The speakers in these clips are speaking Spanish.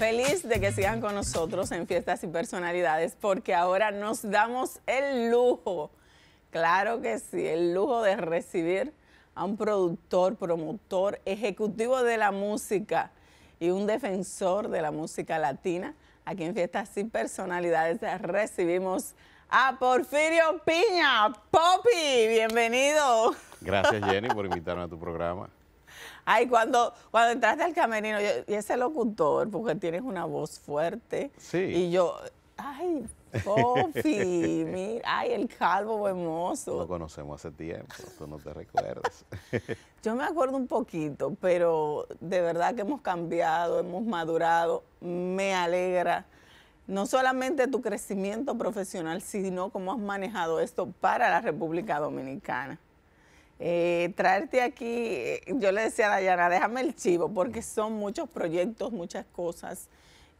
feliz de que sigan con nosotros en Fiestas y Personalidades porque ahora nos damos el lujo, claro que sí, el lujo de recibir a un productor, promotor, ejecutivo de la música y un defensor de la música latina. Aquí en Fiestas y Personalidades recibimos a Porfirio Piña. Popi, bienvenido. Gracias Jenny por invitarme a tu programa. Ay, cuando, cuando entraste al camerino, y ese locutor, porque tienes una voz fuerte. Sí. Y yo, ay, Kofi, mira, ay, el calvo hermoso. Lo conocemos hace tiempo, tú no te recuerdas. Yo me acuerdo un poquito, pero de verdad que hemos cambiado, hemos madurado, me alegra. No solamente tu crecimiento profesional, sino cómo has manejado esto para la República Dominicana. Eh, traerte aquí, eh, yo le decía a Dayana, déjame el chivo, porque son muchos proyectos, muchas cosas,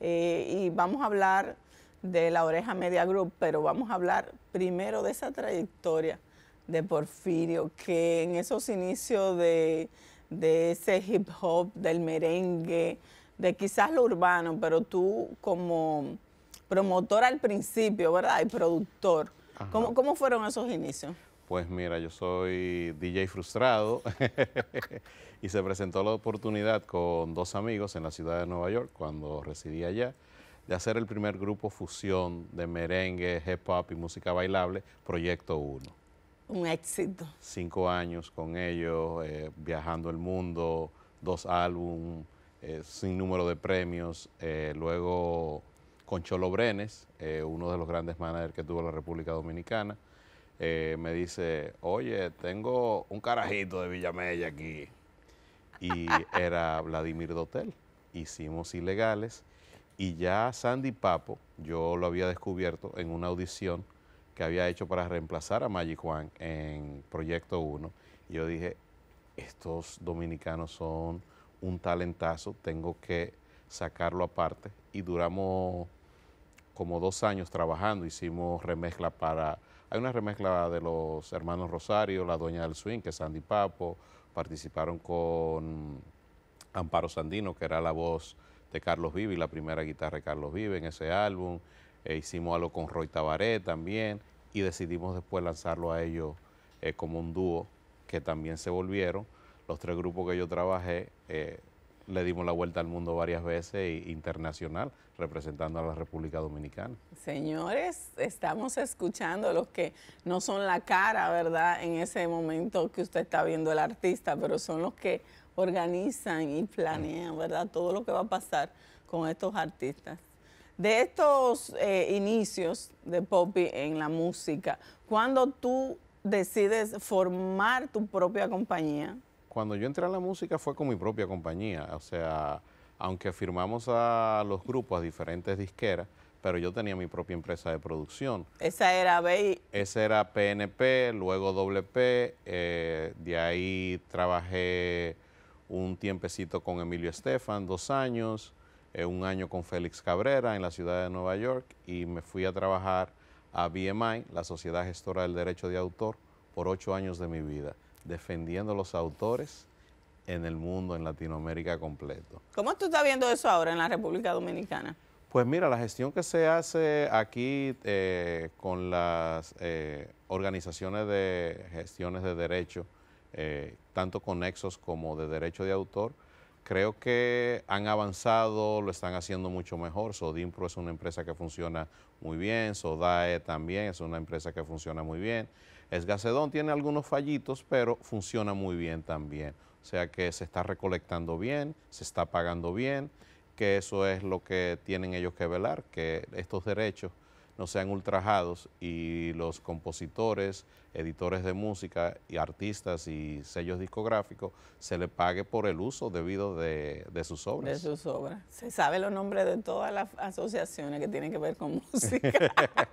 eh, y vamos a hablar de la Oreja Media Group, pero vamos a hablar primero de esa trayectoria de Porfirio, que en esos inicios de, ese hip hop, del merengue, de quizás lo urbano, pero tú como promotor al principio, ¿verdad? Y productor, ¿cómo fueron esos inicios? Pues mira, yo soy DJ frustrado y se presentó la oportunidad con dos amigos en la ciudad de Nueva York cuando residía allá de hacer el primer grupo fusión de merengue, hip hop y música bailable, Proyecto 1. Un éxito. Cinco años con ellos, eh, viajando el mundo, dos álbumes, eh, sin número de premios, eh, luego con Cholo Brenes, uno de los grandes managers que tuvo la República Dominicana, eh, me dice, oye, tengo un carajito de Villamella aquí. Y era Vladimir Dotel. Hicimos ilegales. Y ya Sandy Papo, yo lo había descubierto en una audición que había hecho para reemplazar a Magic Juan en Proyecto 1. Y yo dije, estos dominicanos son un talentazo, tengo que sacarlo aparte. Y duramos como dos años trabajando, hicimos remezcla para hay una remezcla de los hermanos Rosario, la dueña del swing, que es Sandy Papo, participaron con Amparo Sandino, que era la voz de Carlos Vive, la primera guitarra de Carlos Vive en ese álbum. E hicimos algo con Roy Tabaret también y decidimos después lanzarlo a ellos eh, como un dúo que también se volvieron. Los tres grupos que yo trabajé eh, le dimos la vuelta al mundo varias veces internacional representando a la República Dominicana. Señores, estamos escuchando los que no son la cara, ¿verdad? En ese momento que usted está viendo el artista, pero son los que organizan y planean, ¿verdad? Todo lo que va a pasar con estos artistas. De estos eh, inicios de Poppy en la música, cuando tú decides formar tu propia compañía, cuando yo entré a la música fue con mi propia compañía, o sea, aunque firmamos a los grupos, a diferentes disqueras, pero yo tenía mi propia empresa de producción. ¿Esa era BI? Esa era PNP, luego WP, eh, de ahí trabajé un tiempecito con Emilio Estefan, dos años, eh, un año con Félix Cabrera en la ciudad de Nueva York y me fui a trabajar a BMI, la Sociedad Gestora del Derecho de Autor, por ocho años de mi vida defendiendo los autores en el mundo, en Latinoamérica completo. ¿Cómo tú estás viendo eso ahora en la República Dominicana? Pues mira, la gestión que se hace aquí eh, con las eh, organizaciones de gestiones de derechos, eh, tanto conexos como de derecho de autor, creo que han avanzado, lo están haciendo mucho mejor. Sodimpro es una empresa que funciona muy bien, Sodae también es una empresa que funciona muy bien. Gacedón tiene algunos fallitos, pero funciona muy bien también. O sea que se está recolectando bien, se está pagando bien, que eso es lo que tienen ellos que velar, que estos derechos no sean ultrajados y los compositores, editores de música y artistas y sellos discográficos se les pague por el uso debido de, de sus obras. De sus obras. Se sabe los nombres de todas las asociaciones que tienen que ver con música.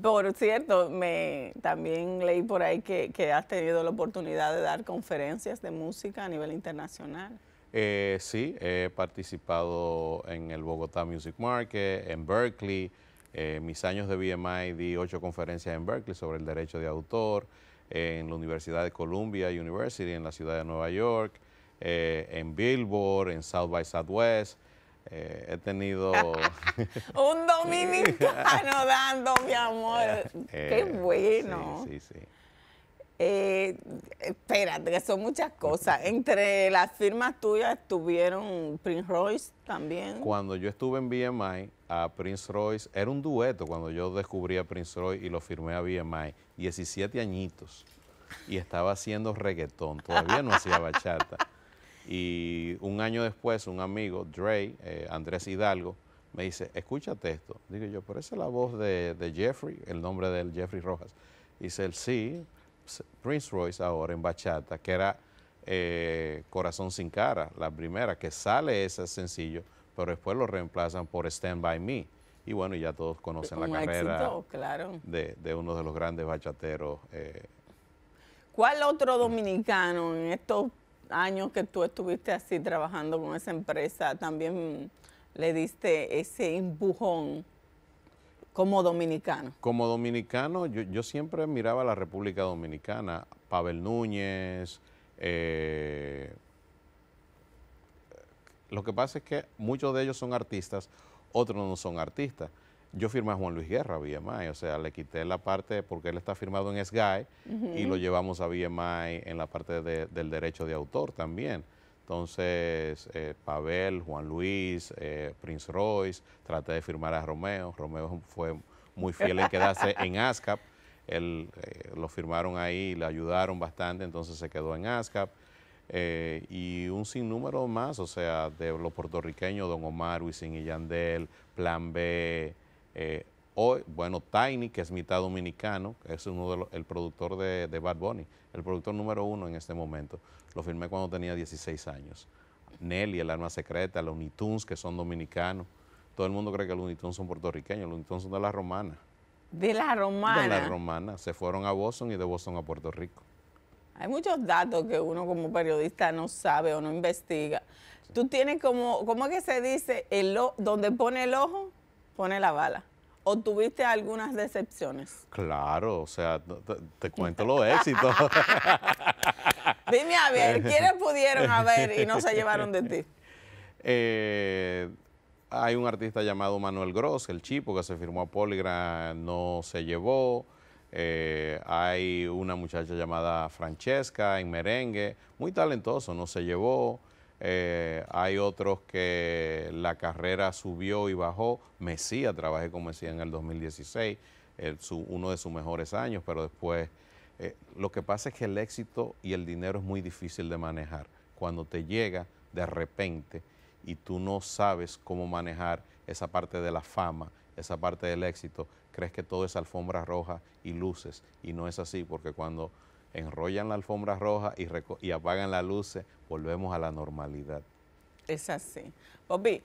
Por cierto, me también leí por ahí que, has tenido la oportunidad de dar conferencias de música a nivel internacional. Eh, sí, he participado en el Bogotá Music Market, en Berkeley. Eh, mis años de BMI di ocho conferencias en Berkeley sobre el derecho de autor, en la Universidad de Columbia University, en la ciudad de Nueva York, eh, en Billboard, en South by Southwest. Eh, he tenido... Un dominicano dando, mi amor. Eh, Qué bueno. Sí, sí, eh, espérate, son muchas cosas. Entre las firmas tuyas estuvieron Prince Royce también. Cuando yo estuve en BMI, a Prince Royce, era un dueto cuando yo descubrí a Prince Royce y lo firmé a BMI, 17 añitos. Y estaba haciendo reggaetón, todavía no hacía bachata. Y un año después, un amigo, Dre, eh, Andrés Hidalgo, me dice, escúchate esto. Digo yo, pero esa es la voz de, Jeffrey, el nombre del Jeffrey Rojas. Dice el sí, Prince Royce ahora en bachata, que era eh, Corazón sin cara, la primera, que sale ese sencillo, pero después lo reemplazan por Stand By Me. Y bueno, ya todos conocen la carrera de, de, uno de los grandes bachateros. Eh, ¿Cuál otro dominicano en estos años que tú estuviste así trabajando con esa empresa, también le diste ese empujón como dominicano. Como dominicano, yo, siempre miraba la República Dominicana, Pavel Núñez, eh, lo que pasa es que muchos de ellos son artistas, otros no son artistas yo firmé a Juan Luis Guerra a BMI, o sea, le quité la parte porque él está firmado en Sky y lo llevamos a BMI en la parte del derecho de autor también. Entonces, eh, Pavel, Juan Luis, eh, Prince Royce, traté de firmar a Romeo. Romeo fue muy fiel en quedarse en ASCAP. Él, eh, lo firmaron ahí, le ayudaron bastante, entonces se quedó en ASCAP. y un sinnúmero más, o sea, de los puertorriqueños, Don Omar, Wisin y Yandel, Plan B, eh, hoy, bueno, Tiny, que es mitad dominicano, es uno de los, el productor de, Bad Bunny, el productor número uno en este momento. Lo firmé cuando tenía 16 años. Nelly, el arma secreta, los Unitoons que son dominicanos. Todo el mundo cree que los Unitoons son puertorriqueños, los Unitunes son de la romana. De la romana. De la romana. Se fueron a Boston y de Boston a Puerto Rico. Hay muchos datos que uno como periodista no sabe o no investiga. Tú tienes como, ¿cómo es que se dice? El, donde pone el ojo, pone la bala. ¿O tuviste algunas decepciones? Claro, o sea, te, cuento los éxitos. Dime a ver, ¿quiénes pudieron haber y no se llevaron de ti? Eh, hay un artista llamado Manuel Gross, el chipo que se firmó a Polygram, no se llevó. Eh, hay una muchacha llamada Francesca en merengue, muy talentoso, no se llevó. Eh, hay otros que la carrera subió y bajó. Mesía, trabajé con Mesía en el 2016, uno de sus mejores años, pero después... Eh, lo que pasa es que el éxito y el dinero es muy difícil de manejar. Cuando te llega de repente y tú no sabes cómo manejar esa parte de la fama, esa parte del éxito, crees que todo es alfombra roja y luces y no es así porque cuando enrollan la alfombra roja y, y apagan las luces, volvemos a la normalidad. Es así. Popi,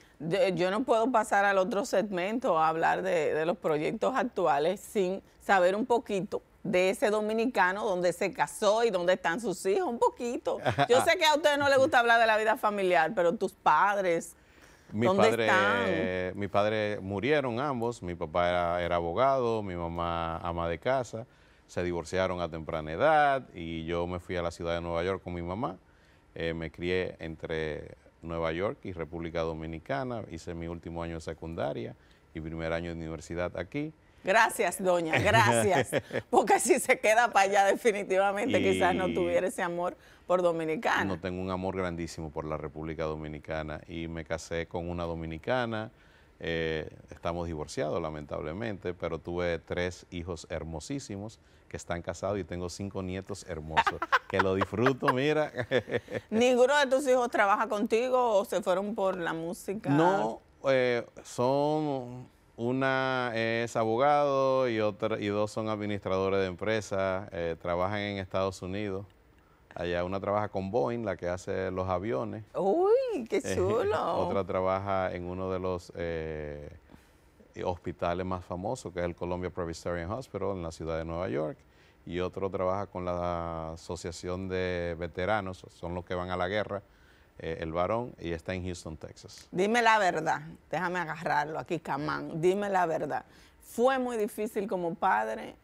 yo, no puedo pasar al otro segmento a hablar de, los proyectos actuales sin saber un poquito de ese dominicano donde se casó y dónde están sus hijos, un poquito. Yo sé que a ustedes no les gusta hablar de la vida familiar, pero tus padres, mi ¿dónde están? Mis padres murieron ambos, mi papá era abogado, mi mamá ama de casa se divorciaron a temprana edad y yo me fui a la ciudad de Nueva York con mi mamá. Eh, me crié entre Nueva York y República Dominicana. Hice mi último año de secundaria y primer año de universidad aquí. Gracias, doña, gracias. Porque si se queda para allá, definitivamente quizás no tuviera ese amor por Dominicana. No tengo un amor grandísimo por la República Dominicana y me casé con una dominicana eh, estamos divorciados, lamentablemente, pero tuve tres hijos hermosísimos que están casados y tengo cinco nietos hermosos, que lo disfruto, mira. ¿Ninguno de tus hijos trabaja contigo o se fueron por la música? No, eh, son una es abogado y otra y dos son administradores de empresas, eh, trabajan en Estados Unidos. Allá una trabaja con Boeing, la que hace los aviones. ¡Uy, qué eh, chulo! otra trabaja en uno de los eh, hospitales más famosos, que es el Columbia Presbyterian Hospital en la ciudad de Nueva York. Y otro trabaja con la Asociación de Veteranos, son los que van a la guerra, eh, el varón, y está en Houston, Texas. Dime la verdad, déjame agarrarlo aquí, Camán, dime la verdad. ¿Fue muy difícil como padre,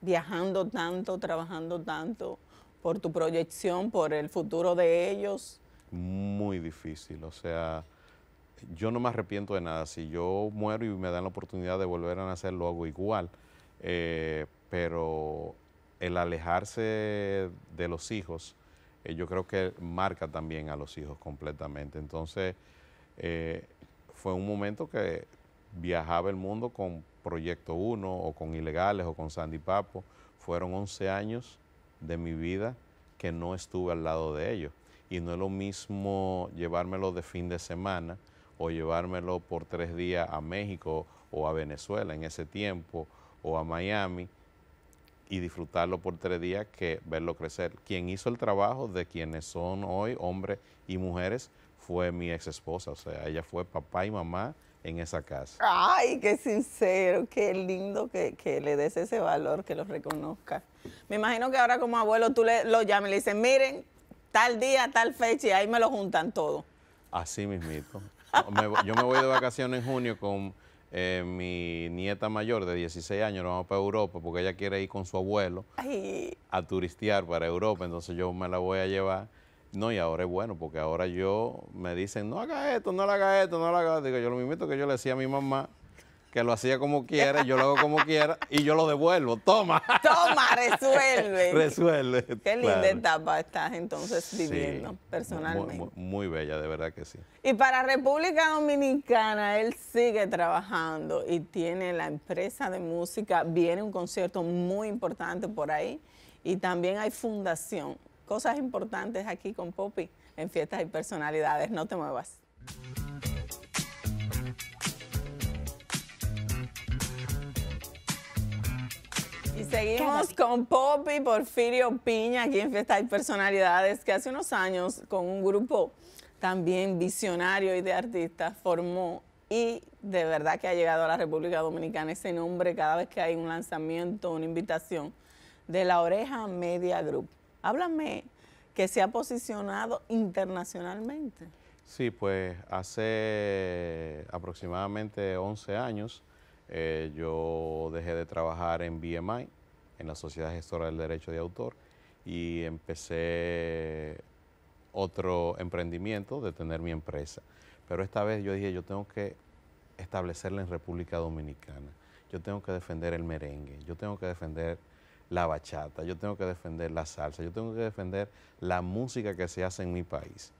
viajando tanto, trabajando tanto? por tu proyección, por el futuro de ellos? Muy difícil, o sea, yo no me arrepiento de nada. Si yo muero y me dan la oportunidad de volver a nacer, lo hago igual. Eh, pero el alejarse de los hijos, eh, yo creo que marca también a los hijos completamente. Entonces, eh, fue un momento que viajaba el mundo con Proyecto 1 o con Ilegales o con Sandy Papo. Fueron 11 años de mi vida que no estuve al lado de ellos. Y no es lo mismo llevármelo de fin de semana o llevármelo por tres días a México o a Venezuela en ese tiempo o a Miami y disfrutarlo por tres días que verlo crecer. Quien hizo el trabajo de quienes son hoy hombres y mujeres fue mi ex esposa, o sea, ella fue papá y mamá en esa casa. Ay, qué sincero, qué lindo que, le des ese valor, que lo reconozca. Me imagino que ahora como abuelo tú le, lo llamas y le dices, miren, tal día, tal fecha, y ahí me lo juntan todo. Así mismito. yo me voy de vacaciones en junio con eh, mi nieta mayor de 16 años, nos vamos para Europa porque ella quiere ir con su abuelo a turistear para Europa, entonces yo me la voy a llevar. No, y ahora es bueno, porque ahora yo me dicen, no haga esto, no le haga esto, no le haga esto. Digo, yo lo mismo que yo le decía a mi mamá, que lo hacía como quiera, yo lo hago como quiera y yo lo devuelvo. Toma. Toma, resuelve. resuelve. Qué linda etapa estás entonces viviendo personalmente. muy, bella, de verdad que sí. Y para República Dominicana, él sigue trabajando y tiene la empresa de música. Viene un concierto muy importante por ahí y también hay fundación cosas importantes aquí con Poppy en Fiestas y Personalidades. No te muevas. Y seguimos con Poppy Porfirio Piña aquí en Fiestas y Personalidades, que hace unos años con un grupo también visionario y de artistas formó y de verdad que ha llegado a la República Dominicana ese nombre cada vez que hay un lanzamiento, una invitación de la Oreja Media Group. Háblame que se ha posicionado internacionalmente. Sí, pues hace aproximadamente 11 años eh, yo dejé de trabajar en BMI, en la Sociedad Gestora del Derecho de Autor, y empecé otro emprendimiento de tener mi empresa. Pero esta vez yo dije, yo tengo que establecerla en República Dominicana, yo tengo que defender el merengue, yo tengo que defender la bachata, yo tengo que defender la salsa, yo tengo que defender la música que se hace en mi país.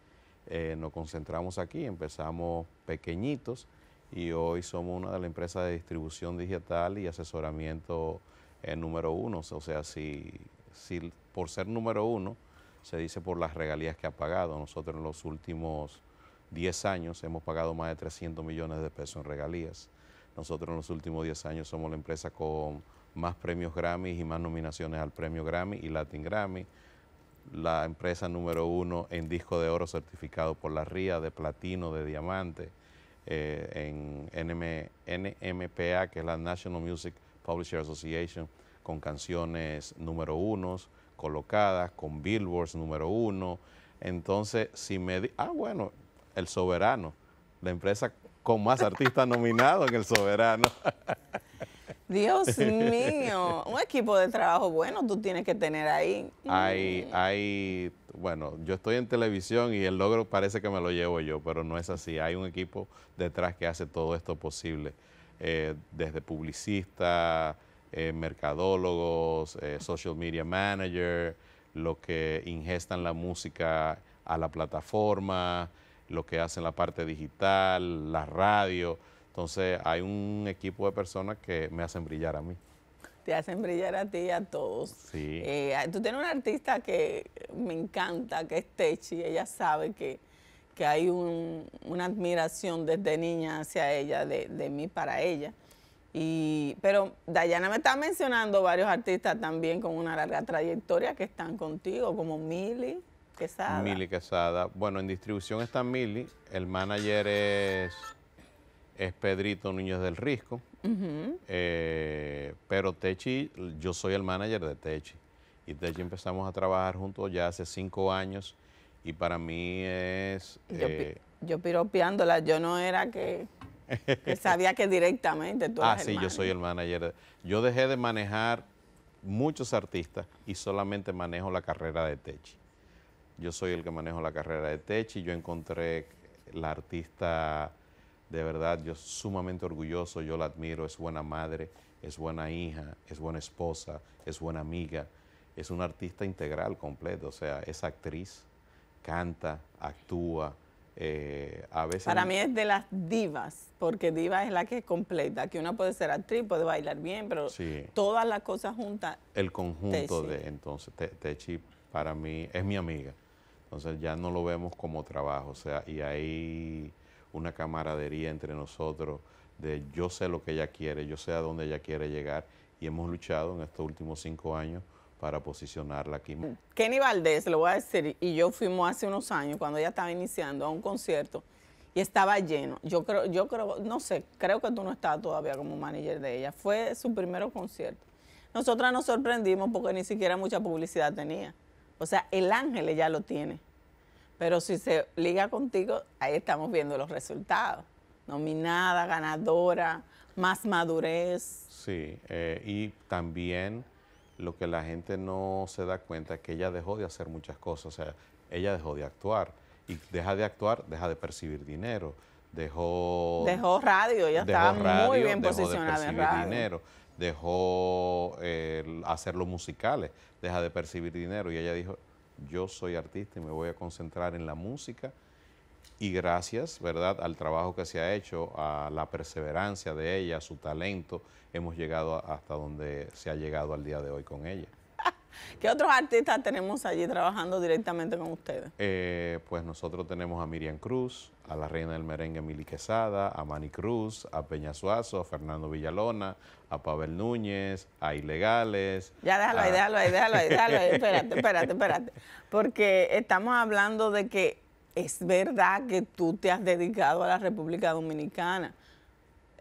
Eh, nos concentramos aquí, empezamos pequeñitos y hoy somos una de las empresas de distribución digital y asesoramiento eh, número uno. O sea, si, si por ser número uno, se dice por las regalías que ha pagado. Nosotros en los últimos 10 años hemos pagado más de 300 millones de pesos en regalías. Nosotros en los últimos 10 años somos la empresa con más premios Grammy y más nominaciones al premio Grammy y Latin Grammy. La empresa número uno en disco de oro certificado por la RIA, de platino, de diamante, eh, en NMPA, que es la National Music Publisher Association, con canciones número uno colocadas, con billboards número uno. Entonces, si me... ah, bueno, El Soberano, la empresa con más artistas nominados en El Soberano. Dios mío, un equipo de trabajo bueno tú tienes que tener ahí. Mm. Hay, bueno, yo estoy en televisión y el logro parece que me lo llevo yo, pero no es así. Hay un equipo detrás que hace todo esto posible, eh, desde publicistas, eh, mercadólogos, eh, social media manager, lo que ingestan la música a la plataforma, lo que hacen la parte digital, la radio entonces hay un equipo de personas que me hacen brillar a mí. Te hacen brillar a ti y a todos. Sí. Eh, tú tienes una artista que me encanta, que es Techi, ella sabe que, hay una admiración desde niña hacia ella, de, mí para ella. Y, pero Dayana me está mencionando varios artistas también con una larga trayectoria que están contigo, como Mili Quesada. Mili Quesada. Bueno, en distribución está Mili, el manager es es Pedrito Núñez del Risco, eh, pero Techi, yo soy el manager de Techi y Techi empezamos a trabajar juntos ya hace cinco años y para mí es... Yo, eh, yo piropeándola, yo no era que, sabía que directamente tú ah, eras Ah, sí, yo soy el manager. Yo dejé de manejar muchos artistas y solamente manejo la carrera de Techi. Yo soy el que manejo la carrera de Techi, yo encontré la artista de verdad, yo sumamente orgulloso, yo la admiro, es buena madre, es buena hija, es buena esposa, es buena amiga, es una artista integral completo, o sea, es actriz, canta, actúa. Eh, a veces Para mí es de las divas, porque diva es la que es completa, que uno puede ser actriz, puede bailar bien, pero todas las cosas juntas. El conjunto de, entonces, te, Techi para mí es mi amiga, entonces ya no lo vemos como trabajo, o sea, y ahí una camaradería entre nosotros de yo sé lo que ella quiere, yo sé a dónde ella quiere llegar y hemos luchado en estos últimos cinco años para posicionarla aquí. Kenny Valdés, lo voy a decir, y yo fuimos hace unos años cuando ella estaba iniciando a un concierto y estaba lleno. Yo creo, yo creo, no sé, creo que tú no estás todavía como manager de ella. Fue su primer concierto. Nosotras nos sorprendimos porque ni siquiera mucha publicidad tenía. O sea, el ángel ya lo tiene. Pero si se liga contigo, ahí estamos viendo los resultados. Nominada, ganadora, más madurez. Sí, eh, y también lo que la gente no se da cuenta es que ella dejó de hacer muchas cosas, o sea, ella dejó de actuar y deja de actuar, deja de percibir dinero, dejó... Dejó radio, ella estaba muy bien posicionada en radio. dinero, dejó eh, hacer los musicales, deja de percibir dinero y ella dijo, yo soy artista y me voy a concentrar en la música y gracias, ¿verdad?, al trabajo que se ha hecho, a la perseverancia de ella, a su talento, hemos llegado hasta donde se ha llegado al día de hoy con ella. ¿Qué otros artistas tenemos allí trabajando directamente con ustedes? Eh, pues nosotros tenemos a Miriam Cruz, a la reina del merengue Mili Quesada, a Manny Cruz, a Peña Suazo, a Fernando Villalona, a Pavel Núñez, a Ilegales. Ya déjalo ahí, déjalo ahí, déjalo ahí, déjalo ahí. espérate, espérate, espérate. Porque estamos hablando de que es verdad que tú te has dedicado a la República Dominicana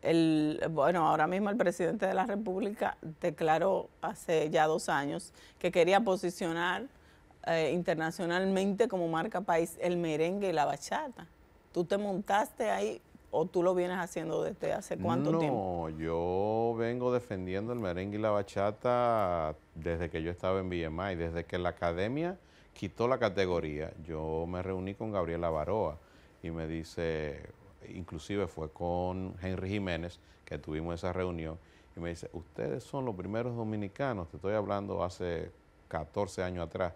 el, bueno, ahora mismo el presidente de la República declaró hace ya dos años que quería posicionar eh, internacionalmente como marca país el merengue y la bachata. ¿Tú te montaste ahí o tú lo vienes haciendo desde hace cuánto tiempo? No, yo vengo defendiendo el merengue y la bachata desde que yo estaba en BMI, desde que la academia quitó la categoría. Yo me reuní con Gabriela Baroa y me dice, inclusive fue con Henry Jiménez, que tuvimos esa reunión, y me dice, ustedes son los primeros dominicanos, te estoy hablando hace 14 años atrás,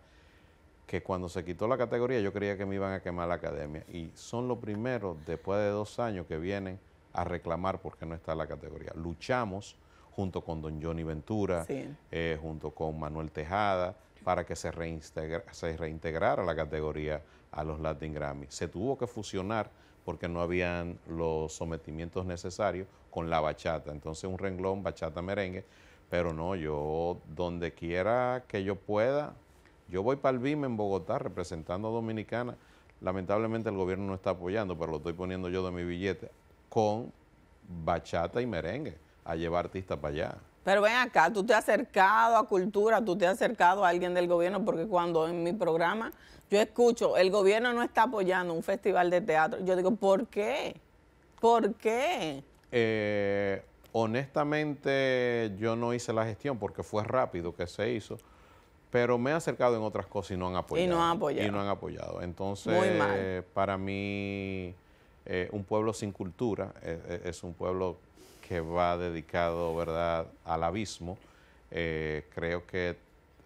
que cuando se quitó la categoría yo creía que me iban a quemar la academia, y son los primeros, después de dos años, que vienen a reclamar porque no está la categoría. Luchamos junto con don Johnny Ventura, eh, junto con Manuel Tejada, para que se, se reintegrara la categoría a los Latin Grammy. Se tuvo que fusionar porque no habían los sometimientos necesarios con la bachata. Entonces un renglón, bachata, merengue, pero no, yo donde quiera que yo pueda, yo voy para el BIM en Bogotá representando a Dominicana. Lamentablemente el gobierno no está apoyando, pero lo estoy poniendo yo de mi billete con bachata y merengue a llevar artistas para allá. Pero ven acá, tú te has acercado a cultura, tú te has acercado a alguien del gobierno, porque cuando en mi programa yo escucho, el gobierno no está apoyando un festival de teatro, yo digo, ¿por qué? ¿Por qué? Eh, honestamente, yo no hice la gestión porque fue rápido que se hizo, pero me he acercado en otras cosas y no han apoyado. Y no han apoyado. Entonces, para mí, eh, un pueblo sin cultura eh, es un pueblo que va dedicado ¿verdad? al abismo. Eh, creo que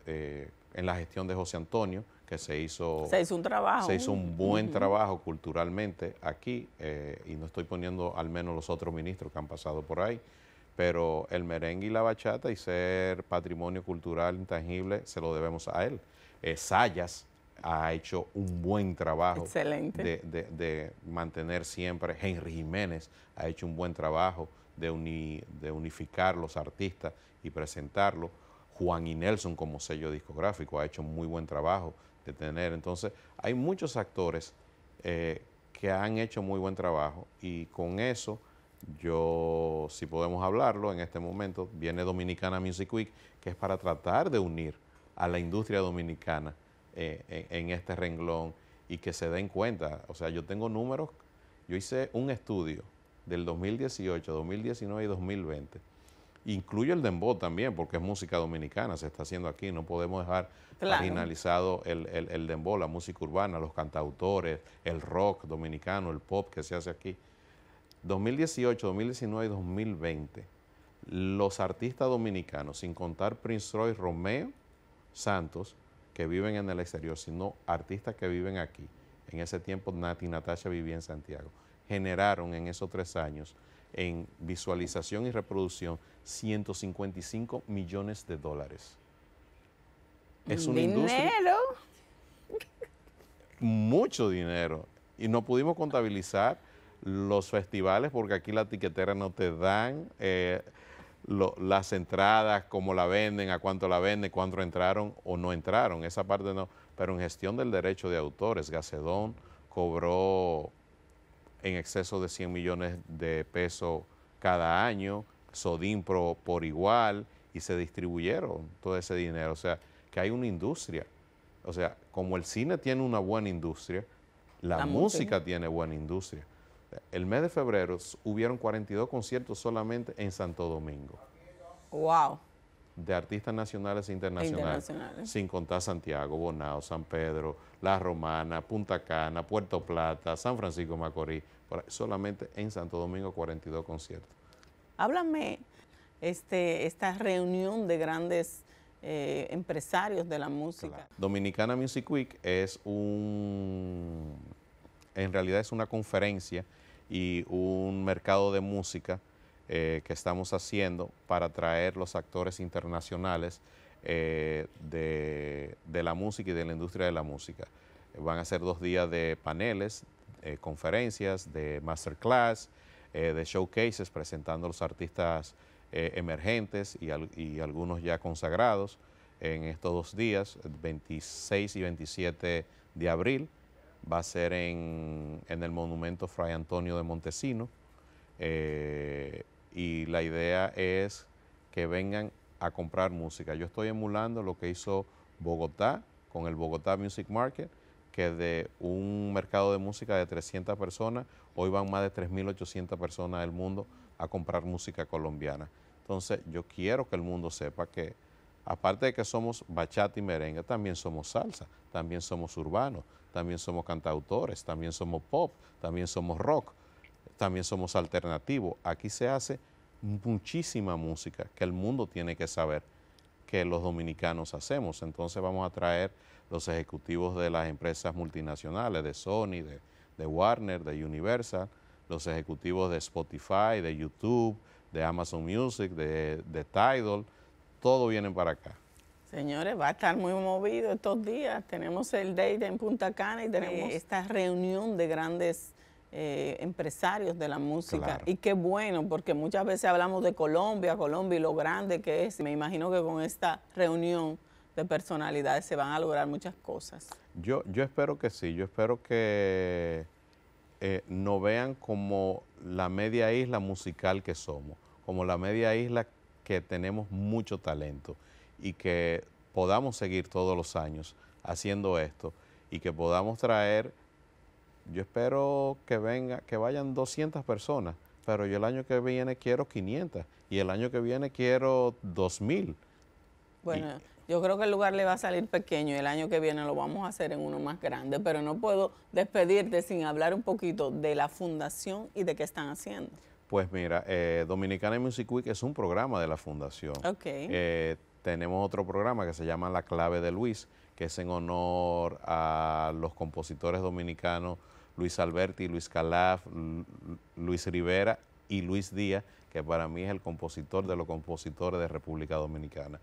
eh, en la gestión de José Antonio, que se hizo... Se un trabajo. Se hizo un buen trabajo culturalmente aquí, eh, y no estoy poniendo al menos los otros ministros que han pasado por ahí, pero el merengue y la bachata y ser patrimonio cultural intangible se lo debemos a él. Sayas ha hecho un buen trabajo. de mantener siempre, Henry Jiménez ha hecho un buen trabajo de, unificar los artistas y presentarlos. Juan y Nelson como sello discográfico ha hecho muy buen trabajo de tener. Entonces, hay muchos actores eh, que han hecho muy buen trabajo y con eso yo, si podemos hablarlo en este momento, viene Dominicana Music Week, que es para tratar de unir a la industria dominicana eh, en este renglón y que se den cuenta. O sea, yo tengo números, yo hice un estudio del 2018, 2019 y 2020. Incluye el dembow también, porque es música dominicana, se está haciendo aquí, no podemos dejar finalizado el, el, dembow, la música urbana, los cantautores, el rock dominicano, el pop que se hace aquí. 2018, 2019 y 2020, los artistas dominicanos, sin contar Prince Roy, Romeo, Santos, que viven en el exterior, sino artistas que viven aquí. En ese tiempo Nati Natasha vivía en Santiago generaron en esos tres años en visualización y reproducción 155 millones de dólares. Es un ¿Dinero? Mucho dinero. Y no pudimos contabilizar los festivales porque aquí la tiquetera no te dan eh, las entradas, cómo la venden, a cuánto la venden, cuánto entraron o no entraron. Esa parte no. Pero en gestión del derecho de autores, Gacedón cobró en exceso de 100 millones de pesos cada año, Sodimpro por igual, y se distribuyeron todo ese dinero. O sea, que hay una industria. O sea, como el cine tiene una buena industria, la, música tiene buena industria. El mes de febrero hubieron 42 conciertos solamente en Santo Domingo. ¡Wow! de artistas nacionales e internacionales, sin contar Santiago, Bonao, San Pedro, La Romana, Punta Cana, Puerto Plata, San Francisco Macorís, solamente en Santo Domingo 42 conciertos. Háblame este, esta reunión de grandes eh, empresarios de la música. Dominicana Music Week es un, en realidad es una conferencia y un mercado de música eh, que estamos haciendo para atraer los actores internacionales eh, de, la música y de la industria de la música. Van a ser dos días de paneles, eh, conferencias, de masterclass, de showcases presentando a los artistas emergentes y, algunos ya consagrados en estos dos días, 26 y 27 de abril. Va a ser en, el monumento Fray Antonio de Montesino y la idea es que vengan a comprar música. Yo estoy emulando lo que hizo Bogotá con el Bogotá Music Market, que de un mercado de música de 300 personas, hoy van más de 3.800 personas del mundo a comprar música colombiana. Entonces yo quiero que el mundo sepa que aparte de que somos bachata y merengue, también somos salsa, también somos urbanos, también somos cantautores, también somos pop, también somos rock también somos alternativos. Aquí se hace muchísima música que el mundo tiene que saber que los dominicanos hacemos. Entonces vamos a traer los ejecutivos de las empresas multinacionales, de Sony, de, Warner, de Universal, los ejecutivos de Spotify, de YouTube, de Amazon Music, de, Tidal, todo vienen para acá. Señores, va a estar muy movido estos días. Tenemos el Date en Punta Cana y tenemos esta reunión de grandes eh, empresarios de la música. Y qué bueno, porque muchas veces hablamos de Colombia, Colombia y lo grande que es. Me imagino que con esta reunión de personalidades se van a lograr muchas cosas. Yo, yo espero que sí, yo espero que eh, no vean como la media isla musical que somos, como la media isla que tenemos mucho talento y que podamos seguir todos los años haciendo esto y que podamos traer yo espero que, venga, que vayan 200 personas, pero yo el año que viene quiero 500 y el año que viene quiero 2000. Bueno, yo creo que el lugar le va a salir pequeño y el año que viene lo vamos a hacer en uno más grande, pero no puedo despedirte sin hablar un poquito de la fundación y de qué están haciendo. Pues mira, eh, Dominicana Music Week es un programa de la fundación. Eh, tenemos otro programa que se llama La Clave de Luis, que es en honor a los compositores dominicanos Luis Alberti, Luis Calaf, Luis Rivera y Luis Díaz, que para mí es el compositor de los compositores de República Dominicana.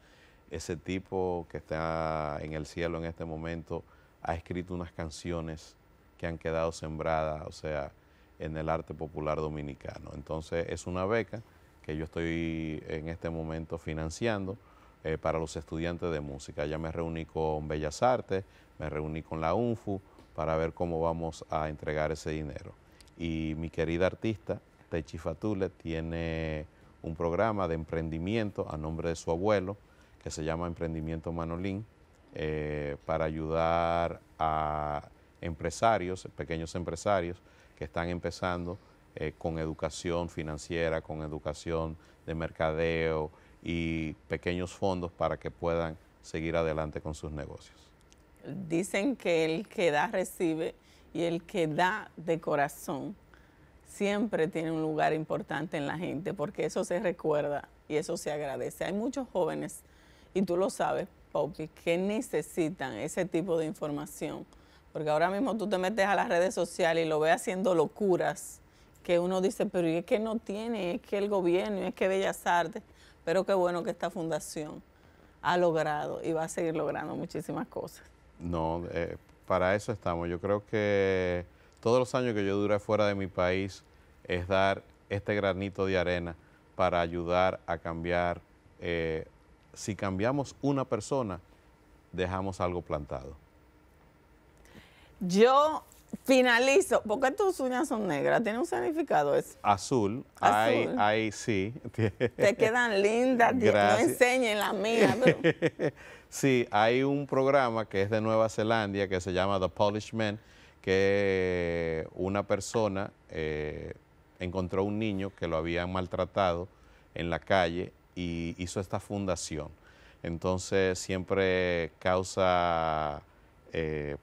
Ese tipo que está en el cielo en este momento ha escrito unas canciones que han quedado sembradas, o sea, en el arte popular dominicano. Entonces es una beca que yo estoy en este momento financiando eh, para los estudiantes de música. Ya me reuní con Bellas Artes, me reuní con la UNFU para ver cómo vamos a entregar ese dinero. Y mi querida artista, Techi Fatule, tiene un programa de emprendimiento a nombre de su abuelo, que se llama Emprendimiento Manolín, eh, para ayudar a empresarios, pequeños empresarios que están empezando eh, con educación financiera, con educación de mercadeo, y pequeños fondos para que puedan seguir adelante con sus negocios. Dicen que el que da recibe y el que da de corazón siempre tiene un lugar importante en la gente porque eso se recuerda y eso se agradece. Hay muchos jóvenes, y tú lo sabes, Poppy, que necesitan ese tipo de información porque ahora mismo tú te metes a las redes sociales y lo ves haciendo locuras que uno dice, pero es que no tiene, es que el gobierno, es que Bellas Artes. Pero qué bueno que esta fundación ha logrado y va a seguir logrando muchísimas cosas. No, eh, para eso estamos. Yo creo que todos los años que yo duré fuera de mi país es dar este granito de arena para ayudar a cambiar. Eh, si cambiamos una persona, dejamos algo plantado. Yo Finalizo. ¿Por qué tus uñas son negras? ¿Tiene un significado eso? Azul. Azul. Ay, sí. Te quedan lindas. No enseñen las mías. sí, hay un programa que es de Nueva Zelanda que se llama The Polish Man, que una persona eh, encontró un niño que lo habían maltratado en la calle y hizo esta fundación. Entonces siempre causa... Eh,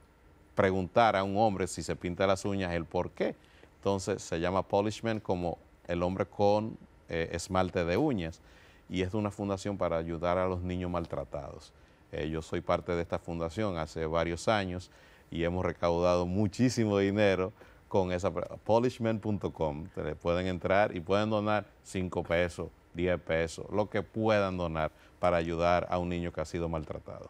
preguntar a un hombre si se pinta las uñas el por qué. Entonces se llama Polishman como el hombre con eh, esmalte de uñas y es una fundación para ayudar a los niños maltratados. Eh, yo soy parte de esta fundación hace varios años y hemos recaudado muchísimo dinero con esa polishman.com. Pueden entrar y pueden donar 5 pesos, 10 pesos, lo que puedan donar para ayudar a un niño que ha sido maltratado.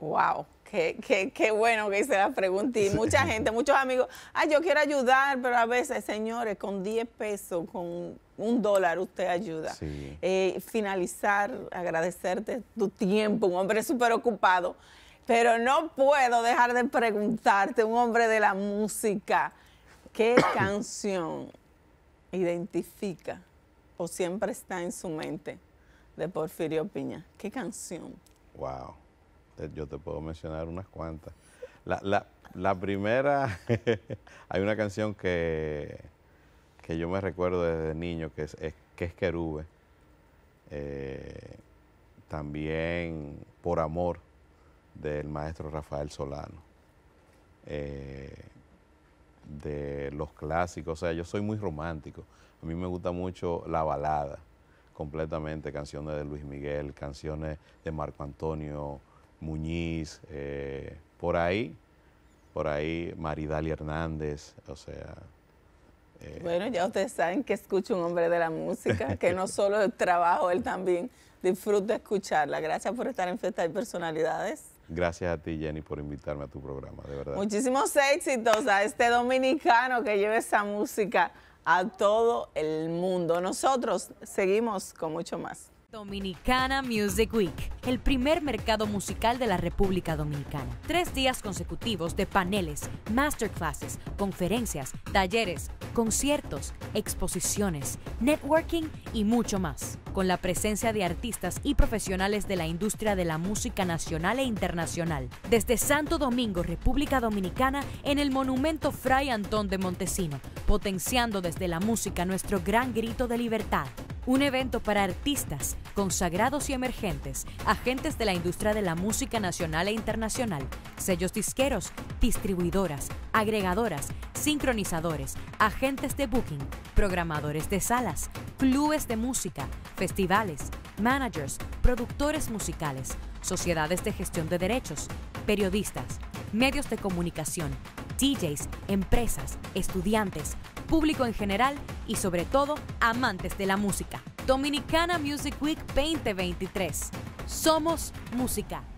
Wow. Qué, bueno que se la pregunta y mucha gente, muchos amigos, ay, yo quiero ayudar, pero a veces, señores, con 10 pesos, con un dólar, usted ayuda. Eh, finalizar, agradecerte tu tiempo, un hombre súper ocupado, pero no puedo dejar de preguntarte, un hombre de la música, ¿qué canción identifica o siempre está en su mente de Porfirio Piña? ¿Qué canción? Wow yo te puedo mencionar unas cuantas. La, primera, hay una canción que, que yo me recuerdo desde niño, que es, que es Querube. Eh, también Por Amor, del maestro Rafael Solano. Eh, de los clásicos, o sea, yo soy muy romántico. A mí me gusta mucho la balada, completamente, canciones de Luis Miguel, canciones de Marco Antonio Muñiz, eh, por ahí, por ahí Maridalia Hernández, o sea... Eh, bueno, ya ustedes saben que escucho un hombre de la música, que no solo el trabajo, él también disfruta escucharla. Gracias por estar en Festa de Personalidades. Gracias a ti, Jenny, por invitarme a tu programa, de verdad. Muchísimos éxitos a este dominicano que lleva esa música a todo el mundo. Nosotros seguimos con mucho más. Dominicana Music Week, el primer mercado musical de la República Dominicana. Tres días consecutivos de paneles, masterclasses, conferencias, talleres, conciertos, exposiciones, networking y mucho más. Con la presencia de artistas y profesionales de la industria de la música nacional e internacional. Desde Santo Domingo, República Dominicana, en el Monumento Fray Antón de Montesino, potenciando desde la música nuestro gran grito de libertad un evento para artistas, consagrados y emergentes, agentes de la industria de la música nacional e internacional, sellos disqueros, distribuidoras, agregadoras, sincronizadores, agentes de booking, programadores de salas, clubes de música, festivales, managers, productores musicales, sociedades de gestión de derechos, periodistas, medios de comunicación, DJs, empresas, estudiantes, público en general y sobre todo amantes de la música. Dominicana Music Week 2023. Somos música.